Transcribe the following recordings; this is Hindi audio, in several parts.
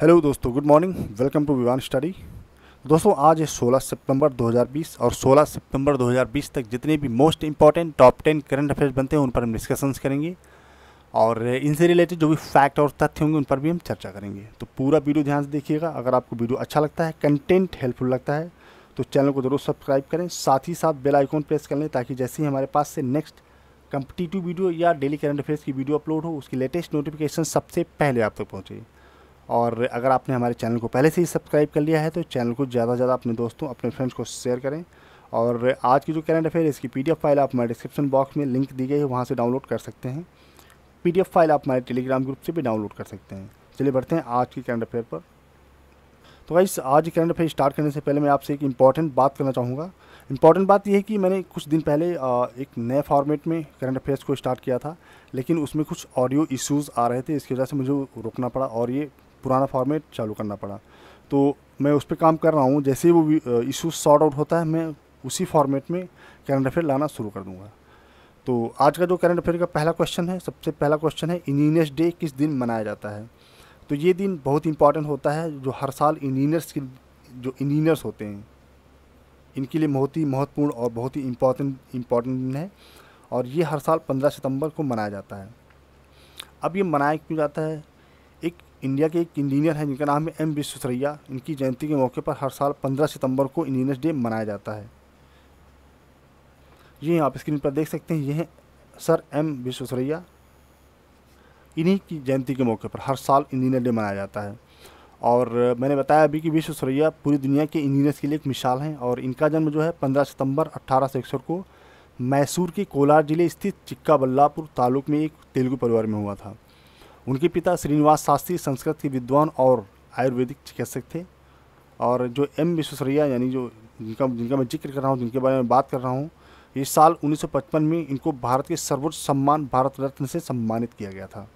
हेलो दोस्तों good morning welcome to Vivaan study दोस्तों आज है 16 सितंबर 2020 और 16 सितंबर 2020 तक जितने भी most important top 10 current affairs बनते हैं उन पर हम डिस्कशंस करेंगे और इनसे रिलेटेड जो भी फैक्ट और तथ्य होंगे उन पर भी हम चर्चा करेंगे तो पूरा वीडियो ध्यान से देखिएगा अगर आपको वीडियो अच्छा लगता है कंटेंट हेल्पफुल लगता है तो चैनल को ज़रूर सब्सक्राइब करें साथ ही साथ बेल आइकॉन प्रेस कर लें ताकि जैसे ही हमारे पास से नेक्स्ट कम्पिटिटिव वीडियो या डेली करंट अफेयर्स की वीडियो अपलोड हो उसकी लेटेस्ट नोटिफिकेशन सबसे पहले आप तक पहुँचे और अगर आपने हमारे चैनल को पहले से ही सब्सक्राइब कर लिया है तो चैनल को ज़्यादा से ज़्यादा अपने दोस्तों अपने फ्रेंड्स को शेयर करें और आज की जो करंट अफेयर इसकी पी फाइल आप हमारे डिस्क्रिप्शन बॉक्स में लिंक दी गई है वहाँ से डाउनलोड कर सकते हैं पी फाइल आप हमारे टेलीग्राम ग्रुप से भी डाउनलोड कर सकते हैं चलिए बढ़ते हैं आज की करंट अफेयर पर तो भाई आज करंट अफेयर स्टार्ट करने से पहले मैं आपसे एक इम्पॉर्टेंट बात करना चाहूँगा इम्पॉर्टेंट बात यह है कि मैंने कुछ दिन पहले एक नए फॉर्मेट में करंट अफेयर्स को स्टार्ट किया था लेकिन उसमें कुछ ऑडियो इश्यूज़ आ रहे थे इसकी वजह से मुझे रोकना पड़ा और ये पुराना फॉर्मेट चालू करना पड़ा तो मैं उस पर काम कर रहा हूँ जैसे ही वो इशू सॉर्ट आउट होता है मैं उसी फॉर्मेट में करंट अफेयर लाना शुरू कर दूँगा तो आज का जो करंट अफेयर का पहला क्वेश्चन है सबसे पहला क्वेश्चन है इंजीनियर्स डे किस दिन मनाया जाता है तो ये दिन बहुत इंपॉर्टेंट होता है जो हर साल इंजीनियर्स के जो इंजीनियर्स होते हैं इनके लिए बहुत ही महत्वपूर्ण और बहुत ही इम्पोर्टेंट इम्पॉर्टेंट दिन है और ये हर साल पंद्रह सितंबर को मनाया जाता है अब ये मनाया क्यों जाता है एक इंडिया के एक इंजीनियर हैं जिनका नाम है एम विश्वसरैया इनकी जयंती के मौके पर हर साल 15 सितंबर को इंजीनियर्स डे मनाया जाता है ये आप स्क्रीन पर देख सकते हैं ये हैं सर एम विश्वसरैया इन्हीं की जयंती के मौके पर हर साल इंजीनियर डे मनाया जाता है और मैंने बताया अभी कि विश्वसरैया पूरी दुनिया के इंजीनियर्स के लिए एक मिसाल हैं और इनका जन्म जो है पंद्रह सितम्बर अट्ठारह को मैसूर के कोलार जिले स्थित बल्लापुर तालुक में एक तेलुगु परिवार में हुआ था उनके पिता श्रीनिवास शास्त्री संस्कृत के विद्वान और आयुर्वेदिक चिकित्सक थे और जो एम विश्वसरैया यानी जो जिनका जिनका मैं जिक्र कर रहा हूँ जिनके बारे में बात कर रहा हूँ ये साल 1955 में इनको भारत के सर्वोच्च सम्मान भारत रत्न से सम्मानित किया गया था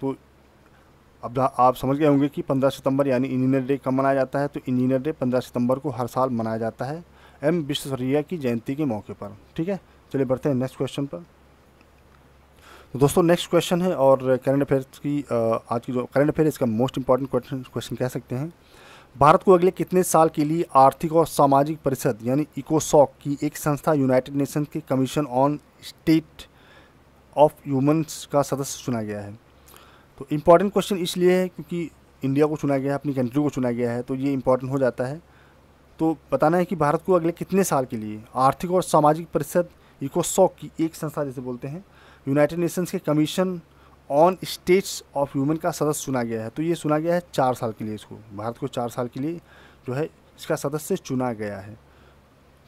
तो अब आप समझ गए होंगे कि 15 सितंबर यानी इंजीनियर डे कब मनाया जाता है तो इंजीनियर डे 15 सितंबर को हर साल मनाया जाता है एम विश्वसरैया की जयंती के मौके पर ठीक है चलिए बढ़ते हैं नेक्स्ट क्वेश्चन पर तो दोस्तों नेक्स्ट क्वेश्चन है और करंट अफेयर्स की आज की जो करंट अफेयर इसका मोस्ट इंपॉर्टेंट क्वेश्चन क्वेश्चन कह सकते हैं भारत को अगले कितने साल के लिए आर्थिक और सामाजिक परिषद यानी इकोसॉक की एक संस्था यूनाइटेड नेशन के commission on state of humans का सदस्य चुना गया है तो इम्पॉर्टेंट क्वेश्चन इसलिए है क्योंकि इंडिया को चुना गया है अपनी कंट्री को चुना गया है तो ये इम्पॉर्टेंट हो जाता है तो बताना है कि भारत को अगले कितने साल के लिए आर्थिक और सामाजिक परिषद इकोसॉक की एक संस्था जैसे बोलते हैं यूनाइटेड नेशंस के commission on states of human का सदस्य चुना गया है तो ये चुना गया है चार साल के लिए इसको भारत को चार साल के लिए जो है इसका सदस्य चुना गया है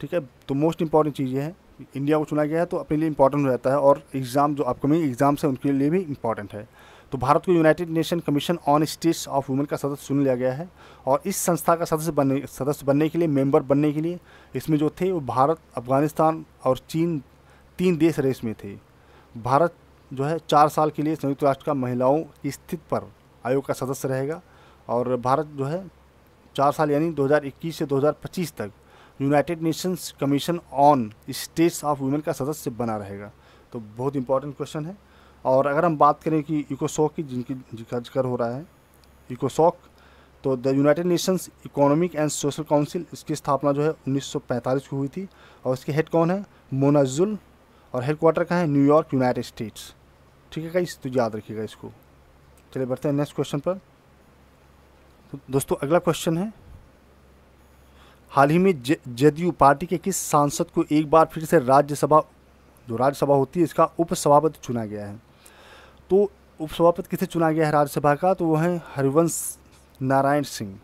ठीक है तो मोस्ट इंपॉर्टेंट चीज़ ये है इंडिया को चुना गया है तो अपने लिए इंपॉर्टेंट रहता है और एग्ज़ाम जो अपकमिंग एग्ज़ाम्स हैं उनके लिए भी इंपॉर्टेंट है तो भारत को United Nation commission on states of women का सदस्य चुन लिया गया है और इस संस्था का सदस्य बनने सदस्य बनने के लिए मेंबर बनने के लिए इसमें जो थे वो भारत अफगानिस्तान और चीन तीन देश रेस में थे भारत जो है चार साल के लिए संयुक्त राष्ट्र का महिलाओं की स्थिति पर आयोग का सदस्य रहेगा और भारत जो है चार साल यानी 2021 से 2025 तक United Nations commission on states of women का सदस्य बना रहेगा तो बहुत इंपॉर्टेंट क्वेश्चन है और अगर हम बात करें कि इकोसॉक की जिनकी जिनका जिक्र हो रहा है इकोसॉक तो the United Nations economic and social council इसकी स्थापना जो है 1945 की हुई थी और इसके हेड कौन है मोनाजुल और हेड क्वार्टर कहाँ है न्यूयॉर्क यूनाइटेड स्टेट्स ठीक है गाइस तो याद रखिएगा इसको चलिए बढ़ते हैं नेक्स्ट क्वेश्चन पर तो दोस्तों अगला क्वेश्चन है हाल ही में जदयू पार्टी के किस सांसद को एक बार फिर से राज्यसभा जो राज्यसभा होती है इसका उपसभापति चुना गया है तो उपसभापति किसे चुना गया है राज्यसभा का तो वो हैं हरिवंश नारायण सिंह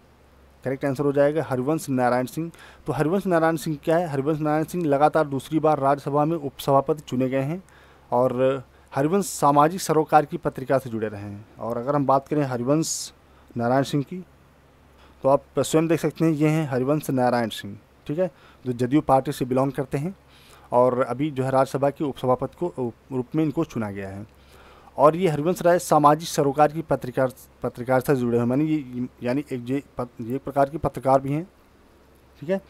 करेक्ट आंसर हो जाएगा हरिवंश नारायण सिंह तो हरिवंश नारायण सिंह क्या है हरिवंश नारायण सिंह लगातार दूसरी बार राज्यसभा में उपसभापति चुने गए हैं और हरिवंश सामाजिक सरोकार की पत्रिका से जुड़े रहे हैं और अगर हम बात करें हरिवंश नारायण सिंह की तो आप स्वयं देख सकते हैं ये हैं हरिवंश नारायण सिंह ठीक है जो जदयू पार्टी से बिलोंग करते हैं और अभी जो है राज्यसभा के उपसभापति को रूप में इनको चुना गया है और ये हरिवंश राय सामाजिक सरोकार की पत्रकार पत्रकारिता से जुड़े हुए मानी ये यानी एक जे ये प्रकार के पत्रकार भी हैं ठीक है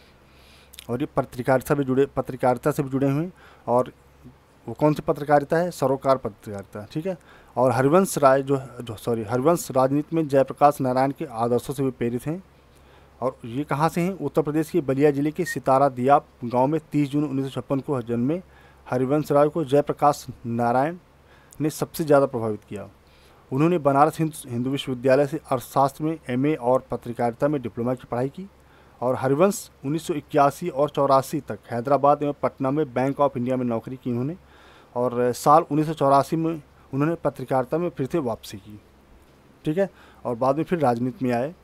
और ये पत्रकारिता भी जुड़े पत्रकारिता से भी जुड़े हुए हैं और वो कौन सी पत्रकारिता है सरोकार पत्रकारिता ठीक है और हरिवंश राय जो, जो सॉरी हरिवंश राजनीति में जयप्रकाश नारायण के आदर्शों से भी प्रेरित हैं और ये कहाँ से हैं उत्तर प्रदेश के बलिया जिले के सितारा दिया गांव में 30 जून उन्नीस को जन्मे हरिवंश राय को जयप्रकाश नारायण ने सबसे ज़्यादा प्रभावित किया उन्होंने बनारस हिंदू विश्वविद्यालय से अर्थशास्त्र में एम और पत्रकारिता में डिप्लोमा की पढ़ाई की और हरिवंश उन्नीस और चौरासी तक हैदराबाद एवं पटना में बैंक ऑफ इंडिया में नौकरी की उन्होंने और साल उन्नीस में उन्होंने पत्रकारिता में फिर से वापसी की ठीक है और बाद में फिर राजनीति में आए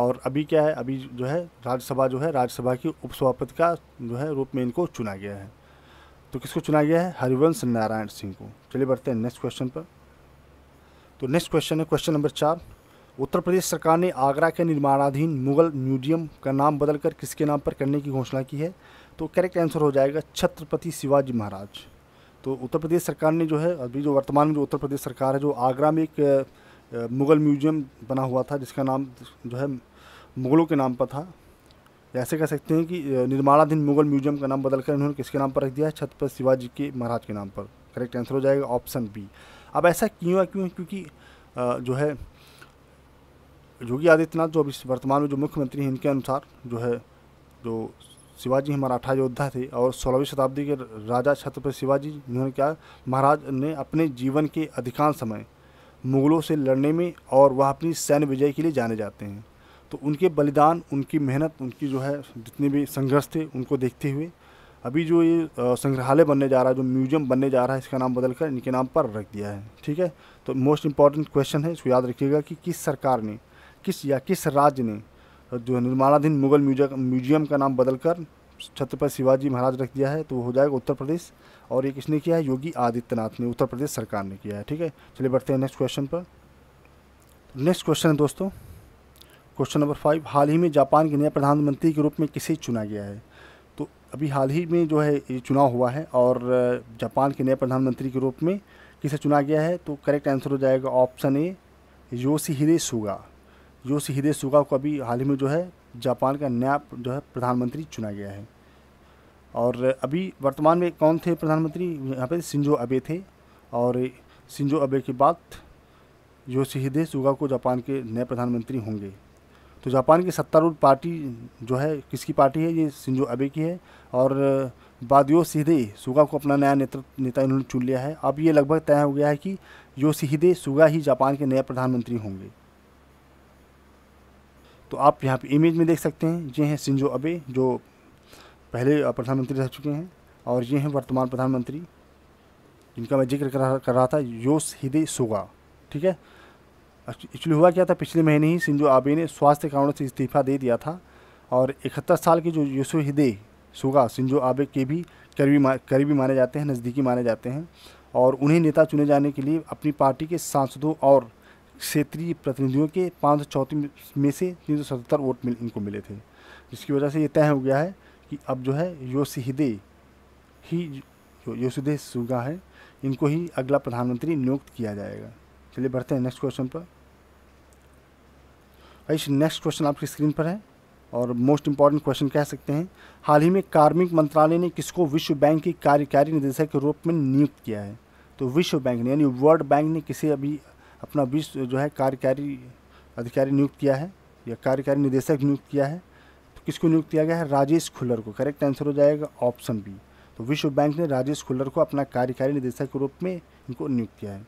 और अभी क्या है अभी जो है राज्यसभा जो है राज्यसभा की उपसभापति का जो है रूप में इनको चुना गया है तो किसको चुना गया है हरिवंश नारायण सिंह को चलिए बढ़ते हैं नेक्स्ट क्वेश्चन पर तो नेक्स्ट क्वेश्चन है क्वेश्चन नंबर चार उत्तर प्रदेश सरकार ने आगरा के निर्माणाधीन मुगल म्यूजियम का नाम बदलकर किसके नाम पर करने की घोषणा की है तो करेक्ट आंसर हो जाएगा छत्रपति शिवाजी महाराज तो उत्तर प्रदेश सरकार ने जो है अभी जो वर्तमान में जो उत्तर प्रदेश सरकार है जो आगरा में एक मुगल म्यूजियम बना हुआ था जिसका नाम जो है मुगलों के नाम पर था ऐसे कह सकते हैं कि निर्माणाधीन मुगल म्यूजियम का नाम बदलकर इन्होंने किसके नाम पर रख दिया है छत्रपति शिवाजी के महाराज के नाम पर करेक्ट आंसर हो जाएगा ऑप्शन बी अब ऐसा क्यों है क्यों क्योंकि जो है योगी आदित्यनाथ जो अभी वर्तमान में जो मुख्यमंत्री हैं इनके अनुसार जो है जो शिवाजी मराठा योद्धा थे और सोलहवीं शताब्दी के राजा छत्रपति शिवाजी इन्होंने क्या महाराज ने अपने जीवन के अधिकांश समय मुगलों से लड़ने में और वह अपनी सैन्य विजय के लिए जाने जाते हैं तो उनके बलिदान उनकी मेहनत उनकी जो है जितने भी संघर्ष थे उनको देखते हुए अभी जो ये संग्रहालय बनने जा रहा है जो म्यूजियम बनने जा रहा है इसका नाम बदल कर इनके नाम पर रख दिया है ठीक है तो मोस्ट इम्पॉर्टेंट क्वेश्चन है इसको याद रखिएगा कि किस सरकार ने किस या किस राज्य ने जो निर्माणाधीन मुगल म्यूजियम का नाम बदलकर छत्रपति शिवाजी महाराज रख दिया है तो वो हो जाएगा उत्तर प्रदेश और ये किसने किया है योगी आदित्यनाथ ने उत्तर प्रदेश सरकार ने किया है ठीक है चलिए बढ़ते हैं नेक्स्ट क्वेश्चन पर नेक्स्ट क्वेश्चन है दोस्तों क्वेश्चन नंबर फाइव हाल ही में जापान के नए प्रधानमंत्री के रूप में किसे चुना गया है तो अभी हाल ही में जो है ये चुनाव हुआ है और जापान के नए प्रधानमंत्री के रूप में किसे चुना गया है तो करेक्ट आंसर हो जाएगा option A Yoshihide Suga Yoshihide Suga को अभी हाल ही में जो है जापान का नया जो है प्रधानमंत्री चुना गया है और अभी वर्तमान में कौन थे प्रधानमंत्री यहाँ पे सिंजो अबे थे और सिंजो अबे के बाद हिदे सुगा को जापान के नए प्रधानमंत्री होंगे तो जापान की सत्तारूढ़ पार्टी जो है किसकी पार्टी है ये सिंजो अबे की है और बादियो सीधे सुगा को अपना नया नेतृत्व नेता इन्होंने चुन लिया है अब ये लगभग तय हो गया है कि सीधे सुगा ही जापान के नए प्रधानमंत्री होंगे तो आप यहाँ पे इमेज में देख सकते हैं ये हैं सिंजो अबे जो पहले प्रधानमंत्री रह चुके हैं और ये हैं वर्तमान प्रधानमंत्री जिनका मैं जिक्र कर रहा था योस हिदे सुगा ठीक है एक्चुअली हुआ क्या था पिछले महीने ही सिंजो आबे ने स्वास्थ्य कारणों से इस्तीफा दे दिया था और इकहत्तर साल के जो यूसु हिदे सुगा सिंजो आबे के भी करीबी मा, करीबी माने जाते हैं नज़दीकी माने जाते हैं और उन्हें नेता चुने जाने के लिए अपनी पार्टी के सांसदों और क्षेत्रीय प्रतिनिधियों के पाँच में से तीन वोट मिल इनको मिले थे जिसकी वजह से ये तय हो गया है कि अब जो है योशिहिदे ही योशुदे सुगा है इनको ही अगला प्रधानमंत्री नियुक्त किया जाएगा चलिए बढ़ते हैं नेक्स्ट क्वेश्चन पर गाइस नेक्स्ट क्वेश्चन आपकी स्क्रीन पर है और मोस्ट इंपॉर्टेंट क्वेश्चन कह सकते हैं हाल ही में कार्मिक मंत्रालय ने किसको विश्व बैंक की कार्यकारी निदेशक के रूप में नियुक्त किया है तो विश्व बैंक ने यानी वर्ल्ड बैंक ने किसे अभी अपना विश्व जो है कार्यकारी अधिकारी नियुक्त किया है या कार्यकारी निदेशक नियुक्त किया है तो किसको नियुक्त किया गया है राजेश खुल्लर को करेक्ट आंसर हो जाएगा ऑप्शन बी तो विश्व बैंक ने राजेश खुल्लर को अपना कार्यकारी निदेशक के रूप में इनको नियुक्त किया है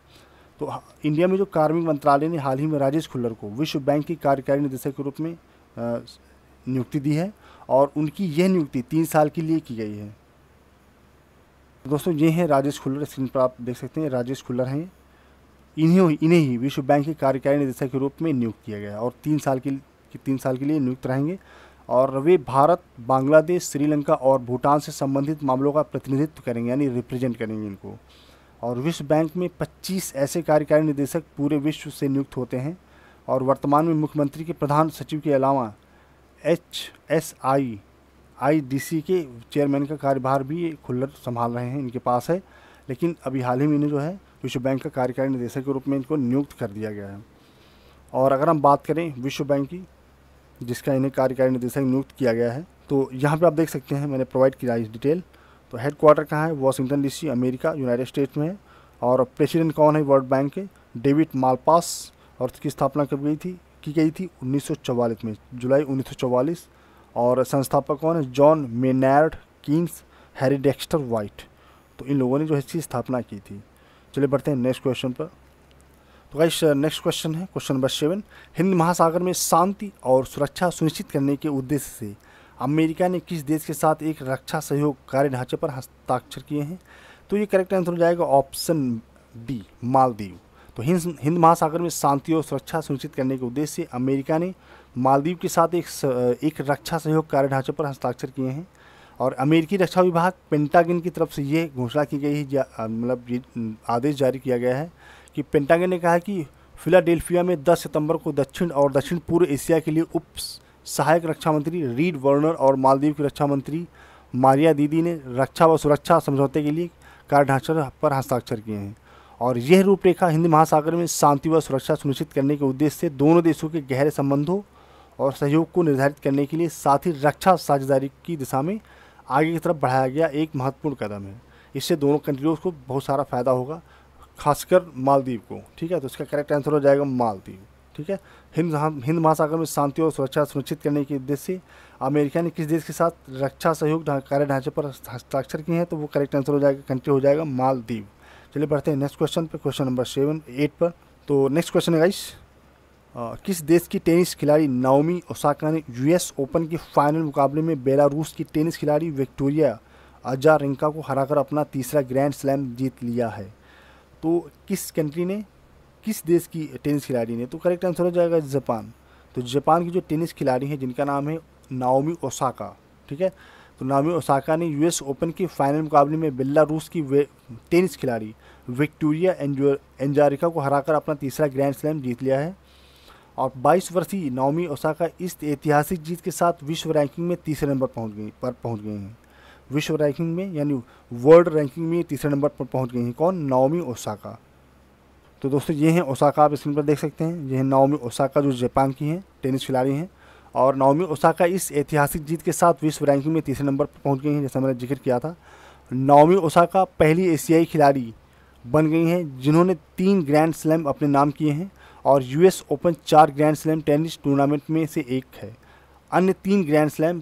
तो इंडिया में जो कार्मिक मंत्रालय ने हाल ही में राजेश खुल्लर को विश्व बैंक की कार्यकारी निदेशक के रूप में नियुक्ति दी है और उनकी यह नियुक्ति तीन साल के लिए की गई है दोस्तों ये हैं राजेश खुल्लर स्क्रीन पर आप देख सकते हैं राजेश खुल्लर हैं इन्हें इन्हें ही विश्व बैंक के कार्यकारी निदेशक के रूप में नियुक्त किया गया और तीन साल के तीन साल के लिए नियुक्त रहेंगे और वे भारत बांग्लादेश श्रीलंका और भूटान से संबंधित मामलों का प्रतिनिधित्व करेंगे यानी रिप्रेजेंट करेंगे इनको और विश्व बैंक में 25 ऐसे कार्यकारी निदेशक पूरे विश्व से नियुक्त होते हैं और वर्तमान में मुख्यमंत्री के प्रधान सचिव के अलावा H S I I D C के चेयरमैन का कार्यभार भी खुल्लर संभाल रहे हैं इनके पास है लेकिन अभी हाल ही में इन्हें जो है विश्व बैंक का कार्यकारी निदेशक के रूप में इनको नियुक्त कर दिया गया है और अगर हम बात करें विश्व बैंक की जिसका इन्हें कार्यकारी निदेशक नियुक्त किया गया है तो यहाँ पे आप देख सकते हैं मैंने प्रोवाइड किया इस डिटेल तो हेड क्वार्टर कहाँ है Washington DC America United States में है और प्रेसिडेंट कौन है वर्ल्ड बैंक के डेविड मालपास और इसकी स्थापना कब गई थी की गई थी 1944 में जुलाई 1944 और संस्थापक कौन है John Maynard Keynes Harry Dexter White तो इन लोगों ने जो है इसकी स्थापना की थी चलिए बढ़ते हैं नेक्स्ट क्वेश्चन पर तो गाइस नेक्स्ट क्वेश्चन है क्वेश्चन नंबर सेवन हिंद महासागर में शांति और सुरक्षा सुनिश्चित करने के उद्देश्य से अमेरिका ने किस देश के साथ एक रक्षा सहयोग कार्य ढांचे पर हस्ताक्षर किए हैं तो ये करेक्ट आंसर हो जाएगा ऑप्शन डी मालदीव तो हिंद हिंद महासागर में शांति और सुरक्षा सुनिश्चित करने के उद्देश्य से अमेरिका ने मालदीव के साथ एक स, एक रक्षा सहयोग कार्य ढांचे पर हस्ताक्षर किए हैं और अमेरिकी रक्षा विभाग पेंटागन की तरफ से ये घोषणा की गई है मतलब ये आदेश जारी किया गया है कि पेंटागन ने कहा कि फिलाडेल्फिया में 10 सितंबर को दक्षिण और दक्षिण पूर्व एशिया के लिए उप सहायक रक्षा मंत्री रीड वर्नर और मालदीव की रक्षा मंत्री मारिया दीदी ने रक्षा व सुरक्षा समझौते के लिए ढांचा पर हस्ताक्षर किए हैं और यह रूपरेखा हिंद महासागर में शांति व सुरक्षा सुनिश्चित करने के उद्देश्य से दोनों देशों के गहरे संबंधों और सहयोग को निर्धारित करने के लिए साथ ही रक्षा साझेदारी की दिशा में आगे की तरफ बढ़ाया गया एक महत्वपूर्ण कदम है इससे दोनों कंट्रियों को बहुत सारा फ़ायदा होगा खासकर मालदीव को ठीक है तो इसका करेक्ट आंसर हो जाएगा मालदीव ठीक है हिंद हाँ, हिंद महासागर में शांति और सुरक्षा सुनिश्चित करने के उद्देश्य से अमेरिका ने किस देश के साथ रक्षा सहयोग कार्य ढांचे पर हस्ताक्षर किए हैं तो वो करेक्ट आंसर हो जाएगा कंट्री हो जाएगा मालदीव चलिए बढ़ते हैं नेक्स्ट क्वेश्चन पर क्वेश्चन नंबर सेवन एट पर तो नेक्स्ट क्वेश्चन है गाइस किस देश की टेनिस खिलाड़ी नाओमी ओसाका ने यूएस ओपन के फाइनल मुकाबले में बेलारूस की टेनिस खिलाड़ी विक्टोरिया अजारिंका को हराकर अपना तीसरा ग्रैंड स्लैम जीत लिया है तो किस कंट्री ने किस देश की टेनिस खिलाड़ी ने तो करेक्ट आंसर हो जाएगा जापान तो जापान की जो टेनिस खिलाड़ी हैं जिनका नाम है नाओमी ओसाका ठीक है तो नाओमी ओसाका ने यूएस ओपन के फाइनल मुकाबले में बिल्ला रूस की टेनिस खिलाड़ी विक्टोरिया एंजारिका को हराकर अपना तीसरा ग्रैंड स्लैम जीत लिया है और 22 वर्षीय नाओमी ओसाका इस ऐतिहासिक जीत के साथ विश्व रैंकिंग में तीसरे नंबर पहुंच गई पर पहुंच गए हैं विश्व रैंकिंग में यानी वर्ल्ड रैंकिंग में तीसरे नंबर पर पहुंच गई हैं कौन नाओमी ओसाका तो दोस्तों ये हैं ओसाका आप स्क्रीन पर देख सकते हैं ये हैं नाओमी ओसाका जो जापान की हैं टेनिस खिलाड़ी हैं और नाओमी ओसाका इस ऐतिहासिक जीत के साथ विश्व रैंकिंग में तीसरे नंबर पर पहुँच गई हैं जैसा मैंने जिक्र किया था नाओमी ओसाका पहली एशियाई खिलाड़ी बन गई हैं जिन्होंने तीन ग्रैंड स्लैम अपने नाम किए हैं और यू ओपन चार ग्रैंड स्लैम टेनिस टूर्नामेंट में से एक है अन्य तीन grand slam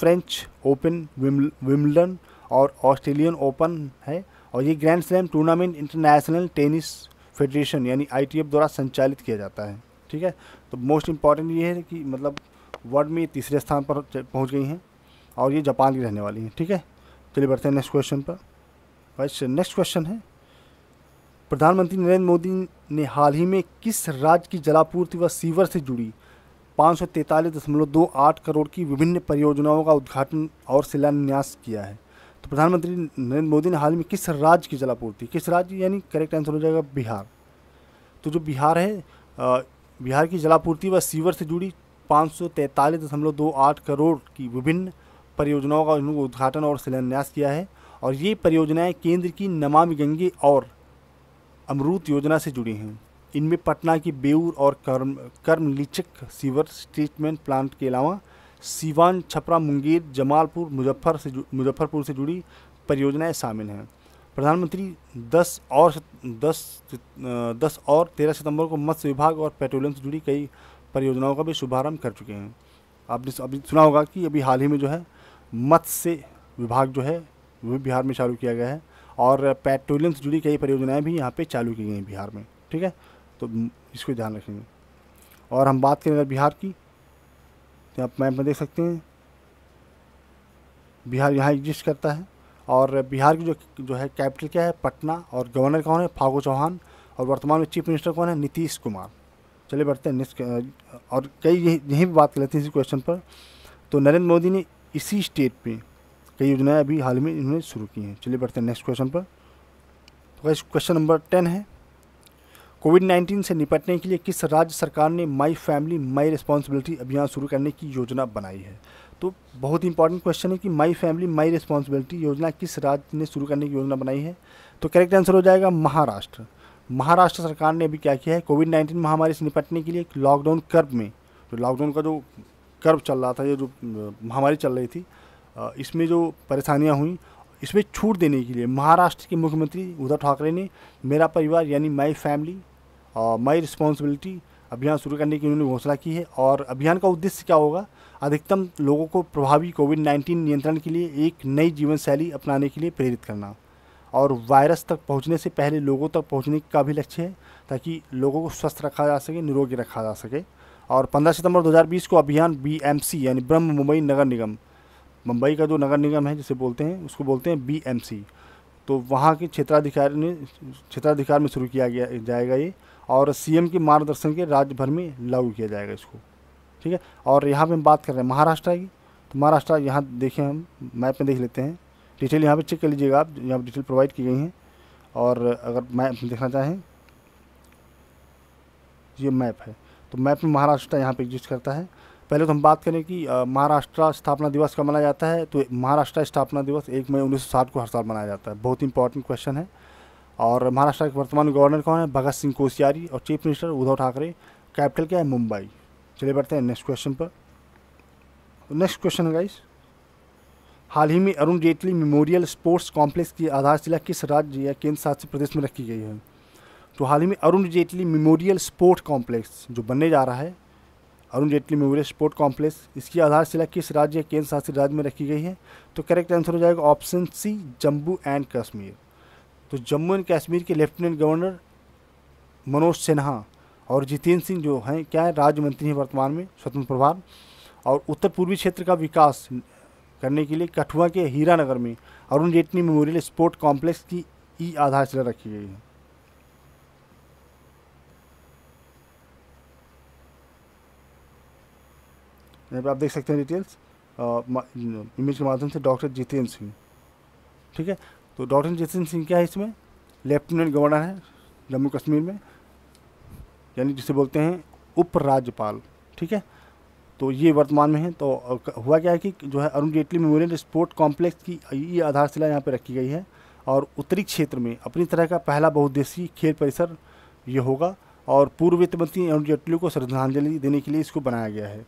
French Open Wimbledon और ऑस्ट्रेलियन ओपन है और ये grand slam tournament international tennis federation यानी आई द्वारा संचालित किया जाता है ठीक है तो मोस्ट इम्पॉर्टेंट ये है कि मतलब वर्ल्ड में तीसरे स्थान पर पहुंच गई हैं और ये जापान की रहने वाली हैं ठीक है चलिए बढ़ते हैं नेक्स्ट क्वेश्चन पर वाइस नेक्स्ट क्वेश्चन है प्रधानमंत्री नरेंद्र मोदी ने हाल ही में किस राज्य की जलापूर्ति व सीवर से जुड़ी पाँच करोड़ की विभिन्न परियोजनाओं का उद्घाटन और शिलान्यास किया है तो प्रधानमंत्री नरेंद्र मोदी ने हाल में किस राज्य की जलापूर्ति किस राज्य यानी करेक्ट आंसर हो जाएगा बिहार तो जो बिहार है बिहार की जलापूर्ति व सीवर से जुड़ी पाँच करोड़ की विभिन्न परियोजनाओं का उन्होंने उद्घाटन और शिलान्यास किया है और ये परियोजनाएं केंद्र की नमामि गंगे और अमरूत योजना से जुड़ी हैं इनमें पटना की बेऊर और कर्म लिचक सीवर ट्रीटमेंट प्लांट के अलावा सीवान छपरा मुंगेर जमालपुर मुजफ्फर से मुजफ्फरपुर से जुड़ी परियोजनाएं शामिल हैं प्रधानमंत्री 10 और 10 10 और 13 सितंबर को मत्स्य विभाग और पेट्रोलियम से जुड़ी कई परियोजनाओं का भी शुभारंभ कर चुके हैं आपने अभी सुना होगा कि अभी हाल ही में जो है मत्स्य विभाग जो है वो भी बिहार में चालू किया गया है और पेट्रोलियम से जुड़ी कई परियोजनाएँ भी यहाँ पर चालू की गई हैं बिहार में ठीक है तो इसको ध्यान रखेंगे और हम बात करें अगर बिहार की तो आप मैप में देख सकते हैं बिहार यहाँ एग्जिस्ट करता है और बिहार की जो जो है कैपिटल क्या है पटना और गवर्नर कौन है फागू चौहान और वर्तमान में चीफ मिनिस्टर कौन है नीतीश कुमार चलिए बढ़ते हैं नेक्स्ट और कई यही यहीं भी बात कर लेते हैं इसी क्वेश्चन पर तो नरेंद्र मोदी ने इसी स्टेट पे कई योजनाएं अभी हाल में इन्होंने शुरू की हैं चलिए बढ़ते हैं नेक्स्ट क्वेश्चन पर तो क्वेश्चन नंबर टेन है कोविड 19 से निपटने के लिए किस राज्य सरकार ने माई फैमिली माई रिस्पॉन्सिबिलिटी अभियान शुरू करने की योजना बनाई है तो बहुत इंपॉर्टेंट क्वेश्चन है कि माई फैमिली माई रिस्पॉन्सिबिलिटी योजना किस राज्य ने शुरू करने की योजना बनाई है तो करेक्ट आंसर हो जाएगा महाराष्ट्र महाराष्ट्र सरकार ने अभी क्या किया है कोविड नाइन्टीन महामारी से निपटने के लिए एक लॉकडाउन कर्व में जो लॉकडाउन का जो कर्व चल रहा था ये जो महामारी चल रही थी इसमें जो परेशानियाँ हुई इसमें छूट देने के लिए महाराष्ट्र के मुख्यमंत्री उद्धव ठाकरे ने मेरा परिवार यानी माई फैमिली माई रिस्पॉन्सिबिलिटी अभियान शुरू करने की उन्होंने घोषणा की है और अभियान का उद्देश्य क्या होगा अधिकतम लोगों को प्रभावी कोविड नाइन्टीन नियंत्रण के लिए एक नई जीवन शैली अपनाने के लिए प्रेरित करना और वायरस तक पहुंचने से पहले लोगों तक पहुंचने का भी लक्ष्य है ताकि लोगों को स्वस्थ रखा जा सके निरोगी रखा जा सके और 15 सितंबर 2020 को अभियान बी यानी ब्रह्म मुंबई नगर निगम मुंबई का जो नगर निगम है जिसे बोलते हैं उसको बोलते हैं बी तो वहाँ के क्षेत्राधिकारी ने क्षेत्राधिकार में शुरू किया गया जाएगा ये और सीएम के मार्गदर्शन के राज्य भर में लागू किया जाएगा इसको ठीक है और यहाँ पे हम बात कर रहे हैं महाराष्ट्र की तो महाराष्ट्र यहाँ देखें हम मैप में देख लेते हैं डिटेल यहाँ पे चेक कर लीजिएगा आप यहाँ पर डिटेल प्रोवाइड की गई हैं और अगर मैप देखना चाहें ये मैप है तो मैप में महाराष्ट्र यहाँ पर एग्जिस्ट करता है पहले तो हम बात करें कि महाराष्ट्र स्थापना दिवस कब मनाया जाता है तो महाराष्ट्र स्थापना दिवस एक मई 1960 को हर साल मनाया जाता है बहुत इंपॉर्टेंट क्वेश्चन है और महाराष्ट्र के वर्तमान गवर्नर कौन है भगत सिंह कोश्यारी और chief minister Uddhav Thackeray capital क्या है मुंबई चलिए बढ़ते हैं नेक्स्ट क्वेश्चन पर नेक्स्ट क्वेश्चन है गाइस हाल ही में Arun Jaitley memorial sports complex की आधारशिला किस राज्य या केंद्र शासित प्रदेश में रखी गई है तो हाल ही में Arun Jaitley memorial sport complex जो बनने जा रहा है Arun Jaitley memorial sport complex इसकी आधारशिला किस राज्य या केंद्र शासित राज्य में रखी गई है तो करेक्ट आंसर हो जाएगा option C Jammu and Kashmir तो जम्मू एंड कश्मीर के लेफ्टिनेंट गवर्नर मनोज सिन्हा और जितेंद्र सिंह जो हैं क्या है राज्य मंत्री हैं वर्तमान में स्वतंत्र प्रभार और उत्तर पूर्वी क्षेत्र का विकास करने के लिए कठुआ के हीरानगर में Arun Jaitley memorial sport complex की ई आधारशिला रखी गई है यहाँ पर आप देख सकते हैं डिटेल्स इमेज के माध्यम से डॉक्टर जितेंद्र सिंह ठीक है तो डॉक्टर जतिन सिंह क्या है इसमें लेफ्टिनेंट गवर्नर है जम्मू कश्मीर में यानी जिसे बोलते हैं उपराज्यपाल ठीक है तो ये वर्तमान में है तो हुआ क्या है कि जो है Arun Jaitley memorial sport complex की ये आधारशिला यहाँ पर रखी गई है और उत्तरी क्षेत्र में अपनी तरह का पहला बहुद्देशीय खेल परिसर ये होगा और पूर्व वित्त मंत्री अरुण जेटली को श्रद्धांजलि देने के लिए इसको बनाया गया है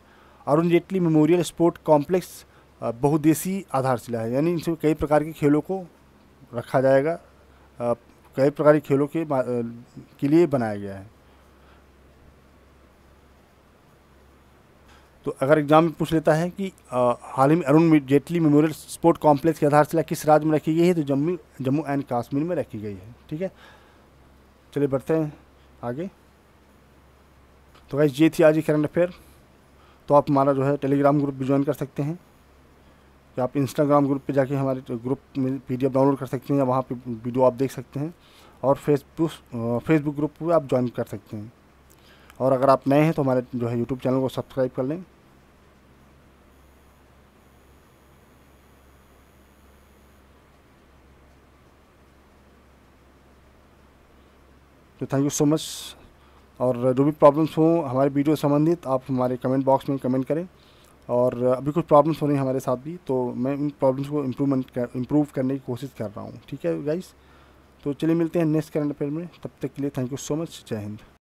Arun Jaitley memorial sport complex बहुद्देशीय आधारशिला है यानी इनसे कई प्रकार के खेलों को रखा जाएगा कई प्रकार के खेलों के के लिए बनाया गया है तो अगर एग्जाम में पूछ लेता है कि हाल ही में Arun Jaitley memorial sport complex की आधारशिला किस राज्य में रखी गई है तो जम्मू जम्मू एंड कश्मीर में रखी गई है ठीक है चलिए बढ़ते हैं आगे तो भाई ये थी आज की करंट अफेयर तो आप हमारा जो है टेलीग्राम ग्रुप भी ज्वाइन कर सकते हैं कि आप इंस्टाग्राम ग्रुप पे जाके हमारे ग्रुप में पी डाउनलोड कर सकते हैं या वहाँ पे वीडियो आप देख सकते हैं और फेसबुक फेसबुक ग्रुप पर आप ज्वाइन कर सकते हैं और अगर आप नए हैं तो हमारे जो है यूट्यूब चैनल को सब्सक्राइब कर लें तो थैंक यू सो मच और जो भी प्रॉब्लम्स हों हमारे वीडियो संबंधित आप हमारे कमेंट बॉक्स में कमेंट करें और अभी कुछ प्रॉब्लम्स हो रही हैं हमारे साथ भी तो मैं उन प्रॉब्लम्स को इम्प्रूवमेंट कर इम्प्रूव करने की कोशिश कर रहा हूँ ठीक है गाइस तो चलिए मिलते हैं नेक्स्ट करंट अफेयर में तब तक के लिए थैंक यू सो मच जय हिंद